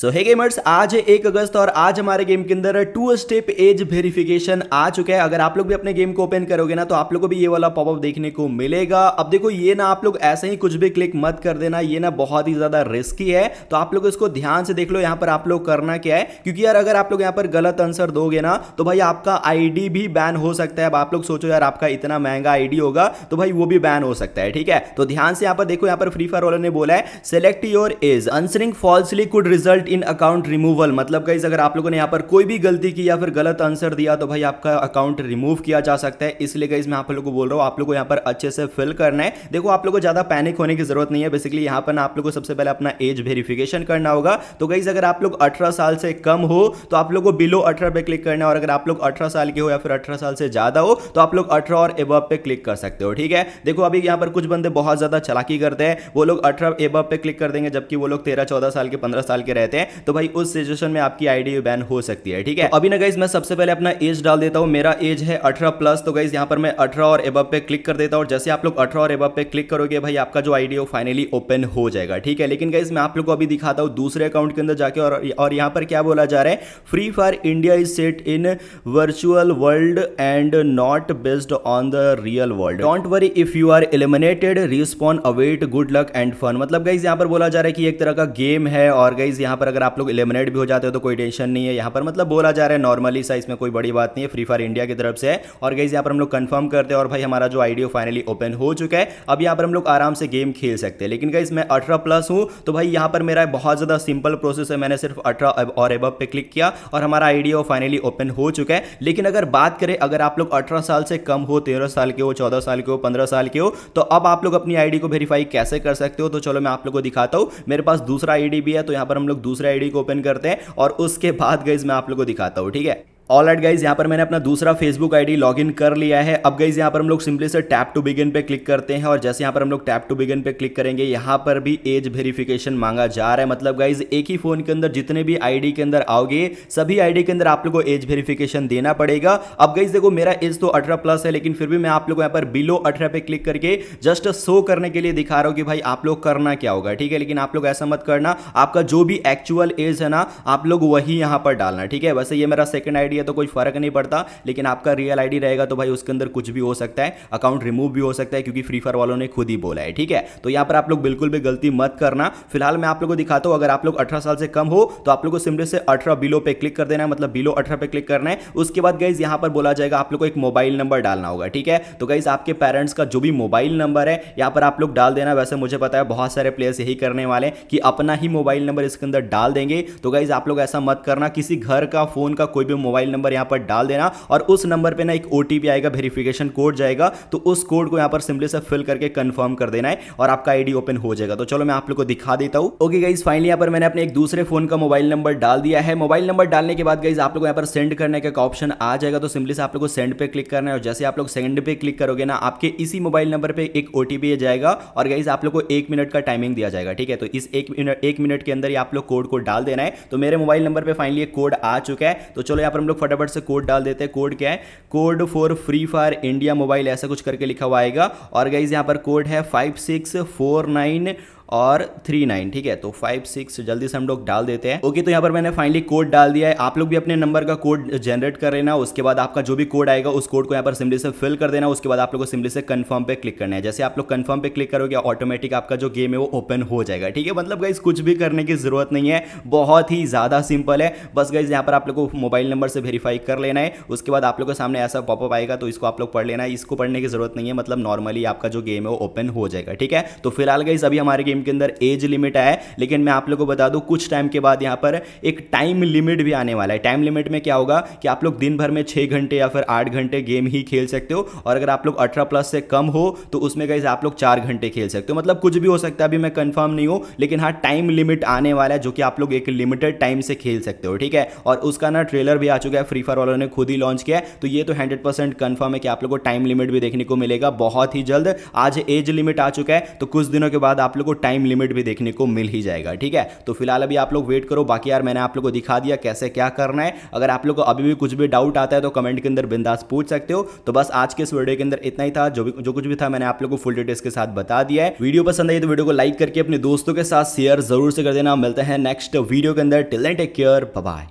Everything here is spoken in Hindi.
सो हे गेमर्स आज है एक अगस्त और आज हमारे गेम के अंदर टू स्टेप एज वेरिफिकेशन आ चुका है अगर आप लोग भी अपने गेम को ओपन करोगे ना तो आप लोग को भी ये वाला पॉपअप देखने को मिलेगा अब देखो ये ना आप लोग ऐसे ही कुछ भी क्लिक मत कर देना ये ना बहुत ही ज्यादा रिस्की है तो आप लोग इसको ध्यान से देख लो यहाँ पर आप लोग करना क्या है क्योंकि यार अगर आप लोग यहाँ पर गलत आंसर दोगे ना तो भाई आपका आईडी भी बैन हो सकता है अब आप लोग सोचो यार आपका इतना महंगा आईडी होगा तो भाई वो भी बैन हो सकता है ठीक है तो ध्यान से यहाँ पर देखो यहाँ पर फ्री फायर वाले ने बोला है select your age answering falsely could result result in account removal मतलब गाइज अगर आप लोगों ने यहाँ पर कोई भी गलती की या फिर गलत आंसर दिया तो भाई आपका अकाउंट रिमूव किया जा सकता है इसलिए गाइज मैं आप लोगों को बोल रहा हूँ आप लोगों को यहाँ पर अच्छे से फिल करना है देखो आप लोगों को ज़्यादा पैनिक होने की जरूरत नहीं है बेसिकली यहाँ पर आप लोग को सबसे पहले अपना एज वेरिफिकेशन करना होगा तो गाइज अगर आप लोग अठारह साल से कम हो तो आप लोग को बिलो अठारह पे क्लिक करना है और अगर आप लोग अठारह साल के हो या फिर अठारह साल से ज़्यादा हो तो आप लोग अठारह और एबव पे क्लिक कर सकते हो ठीक है देखो अभी यहाँ पर कुछ बंदे बहुत ज़्यादा चलाकी करते हैं वो लोग अठारह एबव पे क्लिक कर देंगे जबकि वो लोग तेरह चौदह साल के पंद्रह साल के रहते हैं हैं तो भाई उस सिचुएशन में आपकी आईडी बैन हो सकती है ठीक है तो अभी ना गाइज मैं सबसे पहले अपना एज डाल देता हूं मेरा एज है अठारह प्लस तो गाइज यहां पर मैं अठारह और एबब पे क्लिक कर देता हूं जैसे आप लोग अठारह और एबब पे क्लिक करोगे भाई आपका जो आईडी फाइनली ओपन हो जाएगा ठीक है लेकिन गाइज मैं आप लोग को अभी दिखाता हूं दूसरे अकाउंट के अंदर जाके और, और यहाँ पर क्या बोला जा रहा है free fire India is set in virtual world and not based on the real world don't worry if you are eliminated respond await good luck and fun मतलब गाइज यहां पर बोला जा रहा है कि एक तरह का गेम है और गाइज यहां पर पर अगर आप लोग इलेमिनेट भी हो जाते हो तो कोई टेंशन नहीं है यहाँ पर मतलब बोला जा रहा है नॉर्मली सा इसमें कोई बड़ी बात नहीं है फ्री फायर इंडिया की तरफ से और गई यहाँ पर हम लोग कन्फर्म करते हैं और भाई हमारा जो आइडियो फाइनली ओपन हो चुका है अब यहाँ पर हम लोग आराम से गेम खेल सकते हैं लेकिन गाइज मैं अठारह प्लस हूँ तो भाई यहाँ पर मेरा बहुत ज़्यादा सिंपल प्रोसेस है मैंने सिर्फ अठारह और एबव पे क्लिक किया और हमारा आइडियो फाइनली ओपन हो चुका है लेकिन अगर बात करें अगर आप लोग अठारह साल से कम हो तेरह साल के हो चौदह साल के हो पंद्रह साल के हो तो अब आप लोग अपनी आई को वेरीफाई कैसे कर सकते हो तो चलो मैं आप लोग को दिखाता हूँ मेरे पास दूसरा आई भी है तो यहाँ पर हम लोग दूसरे आईडी को ओपन करते हैं और उसके बाद गाइज मैं आप लोग को दिखाता हूं ठीक है ऑल एट गाइज यहाँ पर मैंने अपना दूसरा फेसबुक आईडी लॉगिन कर लिया है अब गाइज यहाँ पर हम लोग सिंपली से टैप टू बिगिन पे क्लिक करते हैं और जैसे यहाँ पर हम लोग टैप टू बिगिन पे क्लिक करेंगे यहाँ पर भी एज वेरिफिकेशन मांगा जा रहा है मतलब गाइज एक ही फोन के अंदर जितने भी आईडी के अंदर आओगे सभी आईडी के अंदर आप लोग को एज वेरिफिकेशन देना पड़ेगा अब गाइज देखो मेरा एज तो अठारह प्लस है लेकिन फिर भी मैं आप लोग यहाँ पर बिलो अठारह पे क्लिक करके जस्ट शो करने के लिए दिखा रहा हूँ कि भाई आप लोग करना क्या होगा ठीक है लेकिन आप लोग ऐसा मत करना आपका जो भी एक्चुअल एज है ना आप लोग वही यहाँ पर डालना ठीक है वैसे ये मेरा सेकेंड आईडी आईडी है तो कोई फर्क नहीं पड़ता लेकिन आपका रियल आईडी रहेगा तो भाई उसके अंदर कुछ भी हो सकता है अकाउंट रिमूव भी हो सकता है क्योंकि फ्री फायर वालों ने खुद ही बोला है ठीक है तो यहाँ पर आप लोग बिल्कुल भी गलती मत करना फिलहाल मैं आप लोग को दिखाता हूँ अगर आप लोग अठारह साल से कम हो तो आप लोग को सिमले से अठारह बिलो पे क्लिक कर देना है मतलब बिलो अठारह पे क्लिक करना है उसके बाद गाइज यहाँ पर बोला जाएगा आप लोग को एक मोबाइल नंबर डालना होगा ठीक है तो गाइज आपके पेरेंट्स का जो भी मोबाइल नंबर है यहाँ पर आप लोग डाल देना वैसे मुझे पता है बहुत सारे प्लेयर्स यही करने वाले कि अपना ही मोबाइल नंबर इसके अंदर डाल देंगे तो गाइज आप लोग ऐसा मत करना किसी घर का फोन का कोई भी मोबाइल मोबाइल नंबर यहां पर डाल देना और उस नंबर पर ना एक ओटीपी आएगा वेरिफिकेशन कोड जाएगा तो उस कोड को यहां पर सिंपली से फिल करके कंफर्म कर देना है और आपका आईडी ओपन हो जाएगा तो चलो मैं आप लोग को दिखा देता हूं ओके गाइज फाइनली यहां पर मैंने अपने एक दूसरे फोन का मोबाइल नंबर डाल दिया है मोबाइल नंबर डालने के बाद गाइज आप लोग यहां पर सेंड करने का ऑप्शन आ जाएगा तो सिंपली से आप लोग को सेंड पे क्लिक करना है और जैसे आप लोग सेंड पे क्लिक करोगे ना आपके इसी मोबाइल नंबर पर एक ओ जाएगा और गाइज आप लोग को एक मिनट का टाइमिंग दिया जाएगा ठीक है तो इस एक मिनट एक मिनट के अंदर ही आप लोग कोड को डाल देना है तो मेरे मोबाइल नंबर पर फाइनली एक कोड आ चुका है तो चलो यहाँ पर हम लोग लोग फटाफट से कोड डाल देते हैं कोड क्या है code for free fire India mobile ऐसा कुछ करके लिखा हुआ आएगा और गाइज यहाँ पर कोड है फाइव सिक्स फोर नाइन और थ्री नाइन ठीक है तो फाइव सिक्स जल्दी से हम लोग डाल देते हैं ओके तो यहाँ पर मैंने फाइनली कोड डाल दिया है आप लोग भी अपने नंबर का कोड जनरेट कर लेना उसके बाद आपका जो भी कोड आएगा उस कोड को यहाँ पर सिम्बली से फिल कर देना उसके बाद आप लोग को सिम्बली से कन्फर्म पे क्लिक करना है जैसे आप लोग कन्फर्म पे क्लिक करोगे ऑटोमेटिक आपका जो गेम है वो ओपन हो जाएगा ठीक है मतलब गाइज कुछ भी करने की जरूरत नहीं है बहुत ही ज़्यादा सिंपल है बस गाइज यहाँ पर आप लोग को मोबाइल नंबर से वेरीफाई कर लेना है उसके बाद आप लोग के सामने ऐसा पॉपअप आएगा तो इसको आप लोग पढ़ लेना है इसको पढ़ने की जरूरत नहीं है मतलब नॉर्मली आपका जो गेम है वो ओपन हो जाएगा ठीक है तो फिलहाल गाइज अभी हमारे गेम गेम के अंदर एज लिमिट आया है लेकिन मैं आप लोग को बता दूँ कुछ टाइम के बाद यहाँ पर एक टाइम लिमिट भी आने वाला है टाइम लिमिट में क्या होगा कि आप लोग दिन भर में छः घंटे या फिर आठ घंटे गेम ही खेल सकते हो और अगर आप लोग अठारह प्लस से कम हो तो उसमें गाइज आप लोग चार घंटे खेल सकते हो मतलब कुछ भी हो सकता है अभी मैं कन्फर्म नहीं हूँ लेकिन हाँ टाइम लिमिट आने वाला है जो कि आप लोग एक लिमिटेड टाइम से खेल सकते हो ठीक है और उसका ना ट्रेलर भी आ चुका है फ्री फायर वालों ने खुद ही लॉन्च किया तो ये तो हंड्रेड परसेंट कन्फर्म है कि आप लोग को टाइम लिमिट भी देखने को मिलेगा बहुत ही जल्द आज एज लिमिट आ चुका है तो कुछ दिनों के बाद आप लोग को टाइम लिमिट भी देखने को मिल ही जाएगा ठीक है तो फिलहाल अभी आप लोग वेट करो बाकी यार मैंने आप लोग को दिखा दिया कैसे क्या करना है अगर आप लोग को अभी भी कुछ भी डाउट आता है तो कमेंट के अंदर बिंदास पूछ सकते हो तो बस आज के इस वीडियो के अंदर इतना ही था जो भी जो कुछ भी था मैंने आप लोग को फुल डिटेल्स के साथ बता दिया है वीडियो पसंद आई तो वीडियो को लाइक करके अपने दोस्तों के साथ शेयर जरूर से कर देना मिलते हैं नेक्स्ट वीडियो के अंदर टिल टेक केयर बाय